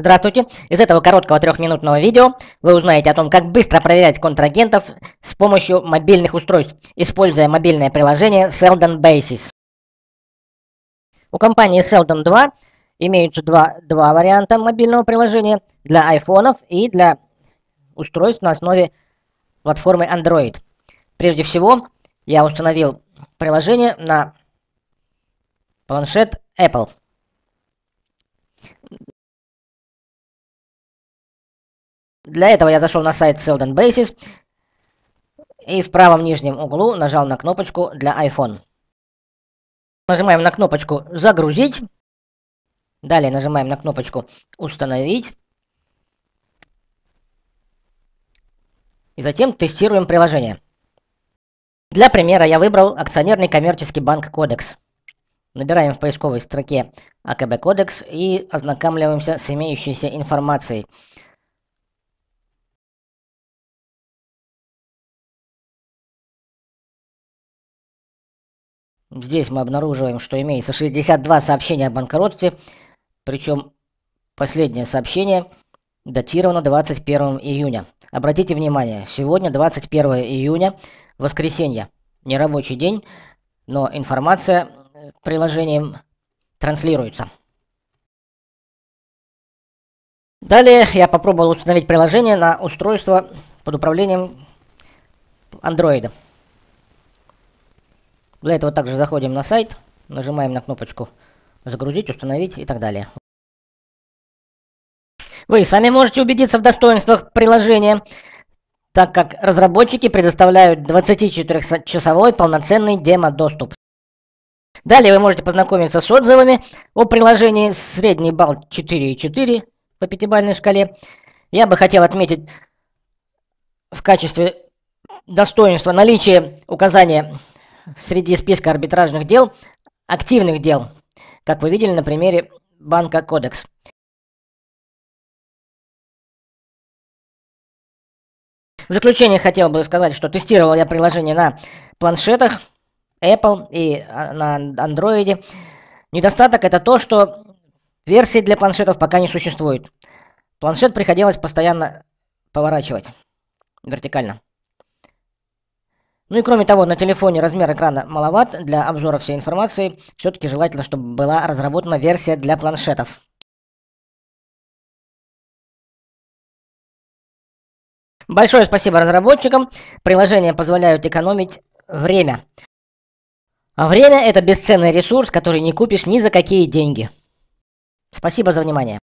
Здравствуйте! Из этого короткого трехминутного видео вы узнаете о том, как быстро проверять контрагентов с помощью мобильных устройств, используя мобильное приложение Seldon Basis. У компании Seldon 2 имеются два, два варианта мобильного приложения для айфонов и для устройств на основе платформы Android. Прежде всего, я установил приложение на планшет Apple. Для этого я зашел на сайт Seldon Basis и в правом нижнем углу нажал на кнопочку для iPhone. Нажимаем на кнопочку «Загрузить». Далее нажимаем на кнопочку «Установить». И затем тестируем приложение. Для примера я выбрал акционерный коммерческий банк «Кодекс». Набираем в поисковой строке «АКБ Кодекс» и ознакомливаемся с имеющейся информацией – Здесь мы обнаруживаем, что имеется 62 сообщения о банкротстве, причем последнее сообщение датировано 21 июня. Обратите внимание, сегодня 21 июня, воскресенье, нерабочий день, но информация э, приложением транслируется. Далее я попробовал установить приложение на устройство под управлением Android. Для этого также заходим на сайт, нажимаем на кнопочку «Загрузить», «Установить» и так далее. Вы сами можете убедиться в достоинствах приложения, так как разработчики предоставляют 24-часовой полноценный демо-доступ. Далее вы можете познакомиться с отзывами о приложении средний балл 4,4 по пятибалльной шкале. Я бы хотел отметить в качестве достоинства наличие указания среди списка арбитражных дел, активных дел, как вы видели на примере банка Кодекс. В заключение хотел бы сказать, что тестировал я приложение на планшетах Apple и а, на Android. Недостаток это то, что версии для планшетов пока не существует. Планшет приходилось постоянно поворачивать вертикально. Ну и кроме того, на телефоне размер экрана маловат, для обзора всей информации все-таки желательно, чтобы была разработана версия для планшетов. Большое спасибо разработчикам, приложения позволяют экономить время. А время это бесценный ресурс, который не купишь ни за какие деньги. Спасибо за внимание.